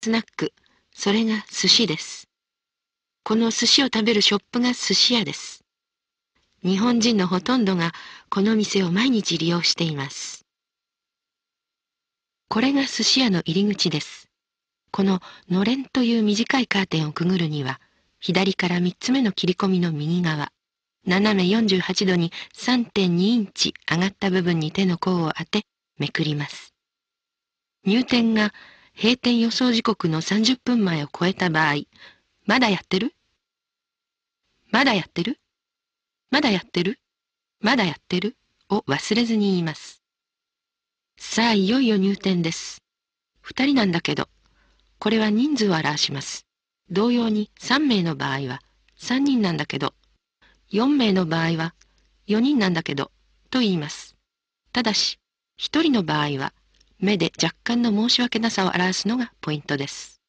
スナック、それが寿司です。この寿司を食べるショップが寿司屋です。日本人のほとんどがこの店を毎日利用しています。これが寿司屋の入り口です。こののれんという短いカーテンをくぐるには、左から三つ目の切り込みの右側、斜め48度に3.2インチ上がった部分に手の甲を当て、めくります。入店が閉店予想時刻の30分前を超えた場合、まだやってるまだやってるまだやってるまだやってるを忘れずに言います。さあ、いよいよ入店です。二人なんだけど、これは人数を表します。同様に三名の場合は三人なんだけど、四名の場合は四人なんだけど、と言います。ただし、一人の場合は目で若干の申し訳なさを表すのがポイントです。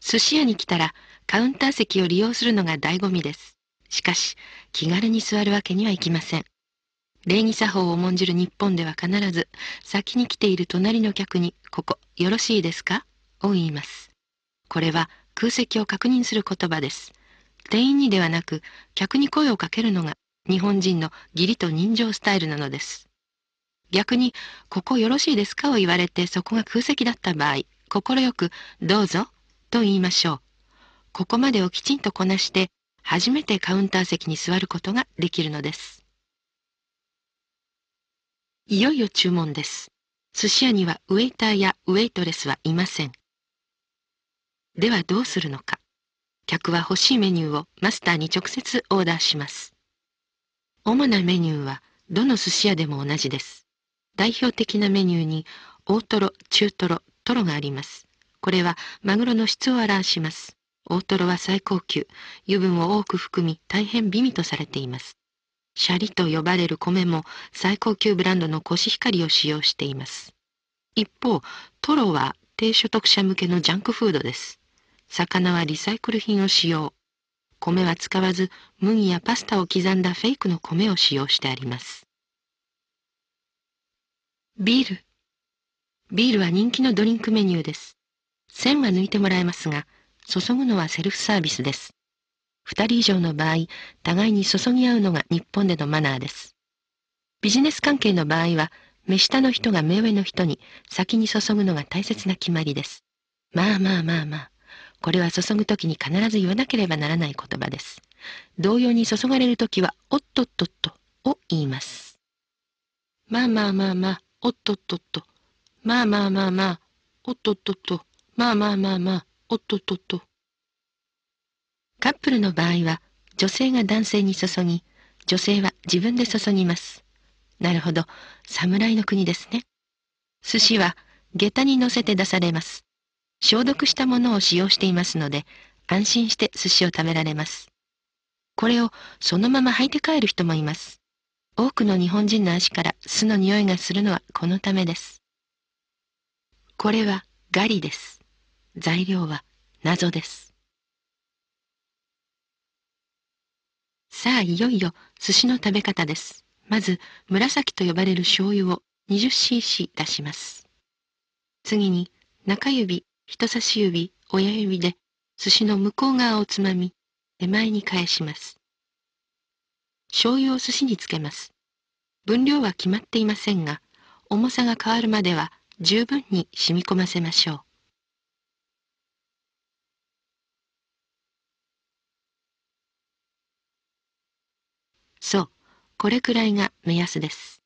寿司屋に来たらカウンター席を利用するのが醍醐味です。しかし、気軽に座るわけにはいきません。礼儀作法を重んじる日本では必ず、先に来ている隣の客に、ここ、よろしいですかを言います。これは空席を確認する言葉です。店員にではなく、客に声をかけるのが、日本人の義理と人情スタイルなのです。逆に、ここよろしいですかを言われてそこが空席だった場合、心よく、どうぞ、と言いましょう。ここまでをきちんとこなして、初めてカウンター席に座ることができるのです。いよいよ注文です。寿司屋にはウェイターやウェイトレスはいません。ではどうするのか。客は欲しいメニューをマスターに直接オーダーします。主なメニューはどの寿司屋でも同じです。代表的なメニューに大トロ、中トロ、トロがあります。これはマグロの質を表します。大トロは最高級、油分を多く含み大変美味とされています。シャリと呼ばれる米も最高級ブランドのコシヒカリを使用しています。一方、トロは低所得者向けのジャンクフードです。魚はリサイクル品を使用。米は使わず、麦やパスタを刻んだフェイクの米を使用してあります。ビール。ビールは人気のドリンクメニューです。線は抜いてもらえますが、注ぐのはセルフサービスです。二人以上の場合、互いに注ぎ合うのが日本でのマナーです。ビジネス関係の場合は、目下の人が目上の人に先に注ぐのが大切な決まりです。まあまあまあまあ。これは注ぐ時に必ず言わなければならない言葉です。同様に注がれる時は、おっとっとっとを言います。まあまあまあまあ。おっとっとっと。まあまあまあまあ。おっとっとっと。まあまあまあまあ。おっとっとっと。カップルの場合は、女性が男性に注ぎ、女性は自分で注ぎます。なるほど。侍の国ですね。寿司は、下駄に乗せて出されます。消毒したものを使用していますので、安心して寿司を食べられます。これをそのまま履いて帰る人もいます。多くの日本人の足から巣の匂いがするのはこのためです。これはガリです。材料は謎です。さあ、いよいよ寿司の食べ方です。まず、紫と呼ばれる醤油を 20cc 出します。次に、中指、人差し指、親指で寿司の向こう側をつまみ、手前に返します。醤油を寿司につけます。分量は決まっていませんが、重さが変わるまでは十分に染み込ませましょう。そう、これくらいが目安です。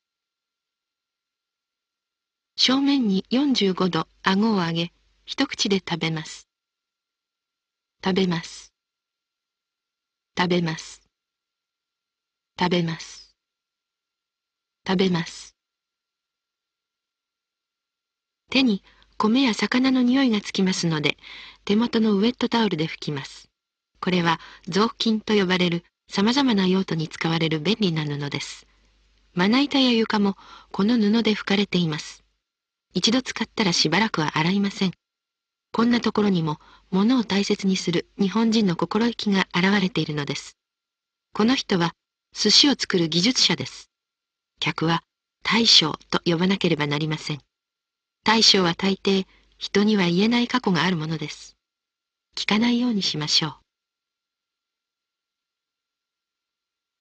正面に45度顎を上げ、一口で食べます。食べます。食べます。食べます。食べます。手に米や魚の匂いがつきますので、手元のウエットタオルで拭きます。これは雑巾と呼ばれる様々な用途に使われる便利な布です。まな板や床もこの布で拭かれています。一度使ったらしばらくは洗いません。こんなところにも物を大切にする日本人の心意気が現れているのです。この人は寿司を作る技術者です。客は大将と呼ばなければなりません。大将は大抵人には言えない過去があるものです。聞かないようにしましょう。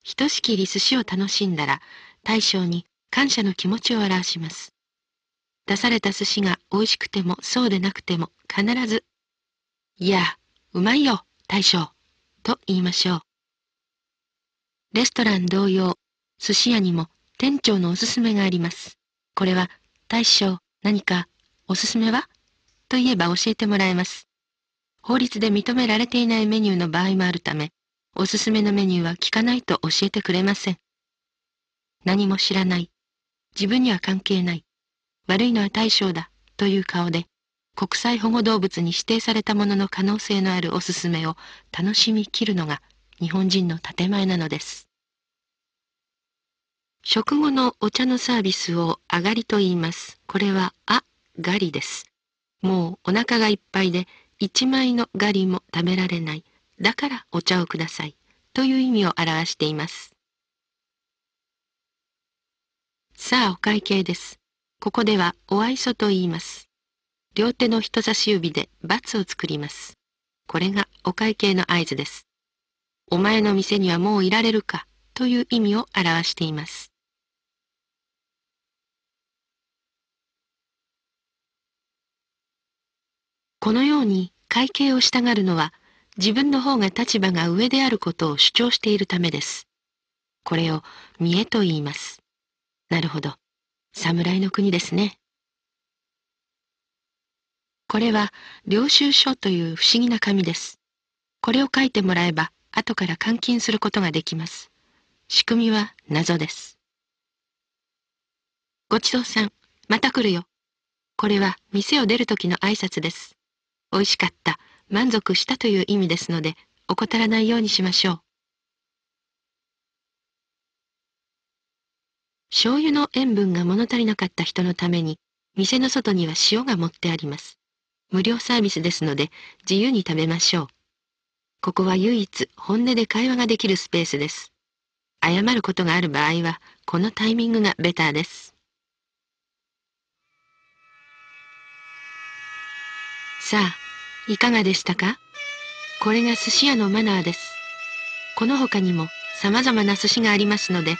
ひとしきり寿司を楽しんだら大将に感謝の気持ちを表します。出された寿司が美味しくてもそうでなくても必ず、いや、うまいよ、大将、と言いましょう。レストラン同様、寿司屋にも店長のおすすめがあります。これは、大将、何か、おすすめはと言えば教えてもらえます。法律で認められていないメニューの場合もあるため、おすすめのメニューは聞かないと教えてくれません。何も知らない。自分には関係ない。悪いのは大将だ。という顔で、国際保護動物に指定されたものの可能性のあるおすすめを楽しみきるのが日本人の建前なのです。食後のお茶のサービスをあがりと言います。これはあがりです。もうお腹がいっぱいで一枚のガリも食べられない。だからお茶をください。という意味を表しています。さあお会計です。ここではお愛想と言います。両手の人差し指でバツを作ります。これがお会計の合図です。お前の店にはもういられるかという意味を表しています。このように会計をしたがるのは自分の方が立場が上であることを主張しているためです。これを見栄と言います。なるほど。侍の国ですね。これは領収書という不思議な紙です。これを書いてもらえば後から換金することができます。仕組みは謎です。ごちそうさん、また来るよ。これは店を出る時の挨拶です。美味しかった、満足したという意味ですので、怠らないようにしましょう。醤油の塩分が物足りなかった人のために、店の外には塩が持ってあります。無料サービスですので、自由に食べましょう。ここは唯一本音で会話ができるスペースです。謝ることがある場合は、このタイミングがベターです。さあ、いかがでしたかこれが寿司屋のマナーです。この他にも様々な寿司がありますので、